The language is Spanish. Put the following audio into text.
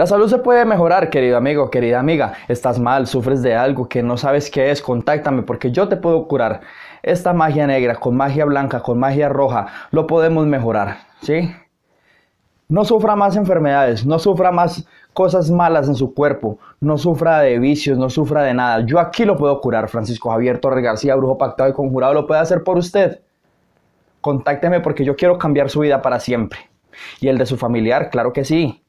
La salud se puede mejorar, querido amigo, querida amiga. Estás mal, sufres de algo que no sabes qué es, contáctame porque yo te puedo curar. Esta magia negra, con magia blanca, con magia roja, lo podemos mejorar, ¿sí? No sufra más enfermedades, no sufra más cosas malas en su cuerpo, no sufra de vicios, no sufra de nada. Yo aquí lo puedo curar, Francisco Javier Torres García, brujo pactado y conjurado, lo puede hacer por usted. Contácteme porque yo quiero cambiar su vida para siempre. Y el de su familiar, claro que sí.